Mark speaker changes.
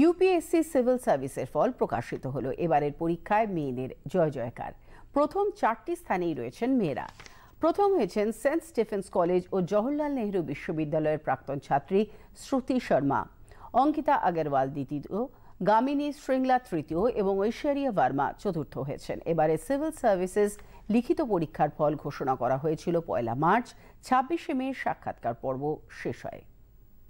Speaker 1: UPSC civil সার্ভিসের ফল প্রকাশিত হলো এবারের পরীক্ষায় মেয়েদের জয় জয়কার প্রথম চারটি স্থানেই রয়েছেন মেয়েরা প্রথম হয়েছেন সেন্ট স্টিফেন্স কলেজ ও জওহরলাল নেহরু বিশ্ববিদ্যালয়ের প্রাক্তন ছাত্রী শ্রুতি শর্মা অঙ্কিতা আগরওয়াল দ্বিতীয় গামিনী শৃঙ্গলা তৃতীয় এবং ঐশ্বরিয়া ভার্মা চতুর্থ হয়েছেন এবারে সিভিল সার্ভিসেস লিখিত পরীক্ষার ফল ঘোষণা করা হয়েছিল পয়লা মার্চ ছাব্বিশে মে সাক্ষাৎকার পর্ব শেষ হয়